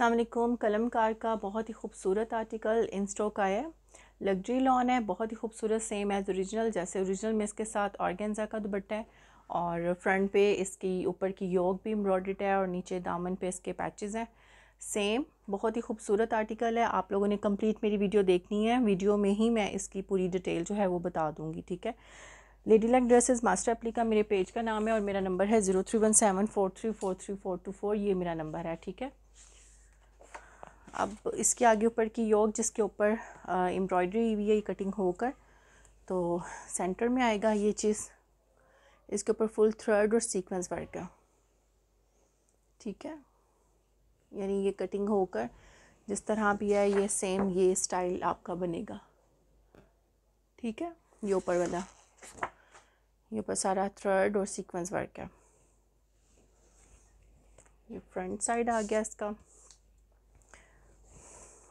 कलम कलमकार का बहुत ही खूबसूरत आर्टिकल इन स्टॉक है लग्जरी लॉन है बहुत ही खूबसूरत सेम एज़ ओरिजिनल जैसे ओरिजिनल में इसके साथ ऑर्गेन्जा का दुपट्टा है और फ्रंट पे इसकी ऊपर की योग भी एम्ब्रॉड है और नीचे दामन पे इसके पैचेस हैं सेम बहुत ही खूबसूरत आर्टिकल है आप लोगों ने कंप्लीट मेरी वीडियो देखनी है वीडियो में ही मैं इसकी पूरी डिटेल जो है वो बता दूँगी ठीक है लेडी लैक ड्रेसेज मास्टर अपली का मेरे पेज का नाम है और मेरा नंबर है zero three one seven four three four three four two four ये मेरा नंबर है ठीक है अब इसके आगे ऊपर की योग जिसके ऊपर एम्ब्रॉयडरी हुई है कटिंग होकर तो सेंटर में आएगा ये चीज़ इसके ऊपर फुल थ्रेड और सीक्वेंस वर्क है ठीक है यानी ये कटिंग होकर जिस तरह भी है ये सेम ये स्टाइल आपका बनेगा ठीक है ये ऊपर वाला ये ऊपर सारा थ्रेड और सीक्वेंस वर्क है ये फ्रंट साइड आ गया इसका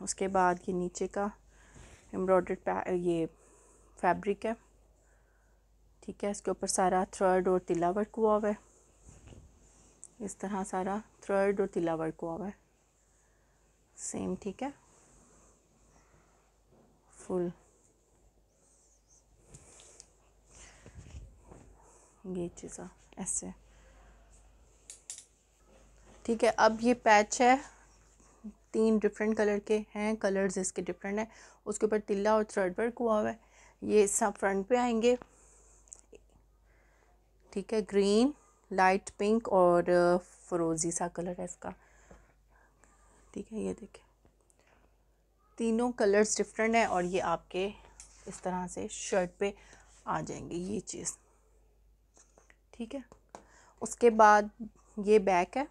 उसके बाद ये नीचे का एम्ब्रॉड ये फैब्रिक है ठीक है इसके ऊपर सारा थ्रेड और तिला वर्क हुआ हुआ है इस तरह सारा थ्रेड और तिला वर्क हुआ हुआ है सेम ठीक है फुल ये चीज़ा ऐसे ठीक है अब ये पैच है तीन डिफरेंट कलर के हैं कलर्स इसके डिफरेंट हैं उसके ऊपर तिल्ला और थ्रेड वर्क हुआ हुआ है ये सब फ्रंट पे आएंगे ठीक है ग्रीन लाइट पिंक और फरोजी uh, सा कलर है इसका ठीक है ये देखिए तीनों कलर्स डिफरेंट हैं और ये आपके इस तरह से शर्ट पे आ जाएंगे ये चीज़ ठीक है उसके बाद ये बैक है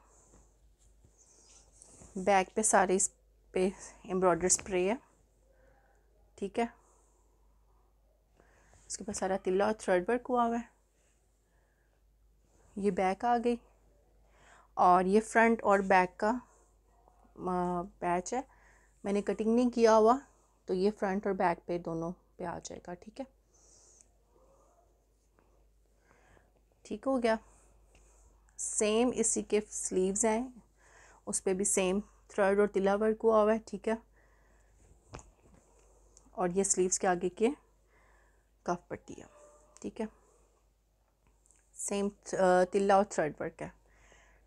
बैक पे सारे इस पे एम्ब्रॉयडर स्प्रे है ठीक है उसके पास सारा तिल्ला और थ्रेड वर्क हुआ हुआ है ये बैक आ गई और ये फ्रंट और बैक का बैच है मैंने कटिंग नहीं किया हुआ तो ये फ्रंट और बैक पे दोनों पे आ जाएगा ठीक है ठीक हो गया सेम इसी के स्लीव्स हैं उस पर भी सेम थ्रेड और तिला वर्क हुआ हुआ है ठीक है और ये स्लीव्स के आगे के कफ पट्टी है ठीक है सेम तिल्ला uh, और थ्रेड वर्क है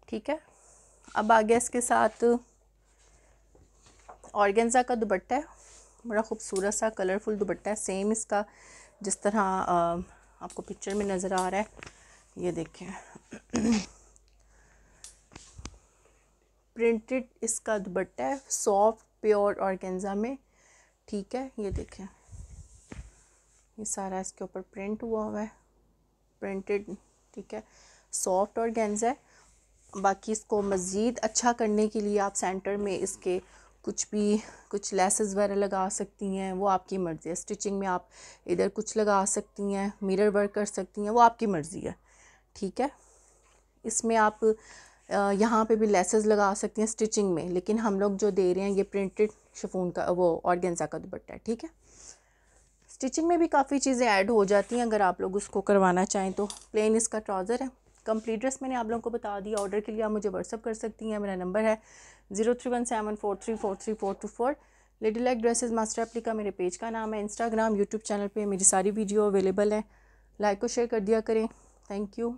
ठीक है अब आ गया इसके साथ ऑर्गेंजा का दुपट्टा है बड़ा खूबसूरत सा कलरफुल दुपट्टा है सेम इसका जिस तरह uh, आपको पिक्चर में नज़र आ रहा है ये देखें प्रिंटेड इसका दुपट्टा है सॉफ्ट प्योर ऑर्गेन्जा में ठीक है ये देखें ये सारा इसके ऊपर प्रिंट हुआ हुआ है प्रिंटेड ठीक है सॉफ्ट ऑर्गेन्जा है बाकी इसको मज़ीद अच्छा करने के लिए आप सेंटर में इसके कुछ भी कुछ लेसेस वगैरह लगा सकती हैं वो आपकी मर्ज़ी है स्टिचिंग में आप इधर कुछ लगा सकती हैं मिरर वर्क कर सकती हैं वो आपकी मर्ज़ी है ठीक है इसमें आप यहाँ पे भी लेसेस लगा सकती हैं स्टिचिंग में लेकिन हम लोग जो दे रहे हैं ये प्रिंटेड शफून का वो ऑर्गेंजा का दुपट्टा है ठीक है स्टिचिंग में भी काफ़ी चीज़ें ऐड हो जाती हैं अगर आप लोग उसको करवाना चाहें तो प्लेन इसका ट्राउज़र है कम्प्लीट ड्रेस मैंने आप लोगों को बता दिया ऑर्डर के लिए आप मुझे व्हाट्सअप कर सकती हैं मेरा नंबर है zero three one seven four three four three four two four lady like dresses master एप्लिका मेरे पेज का नाम है इंस्टाग्राम यूट्यूब चैनल पे मेरी सारी वीडियो अवेलेबल है लाइक और शेयर कर दिया करें थैंक यू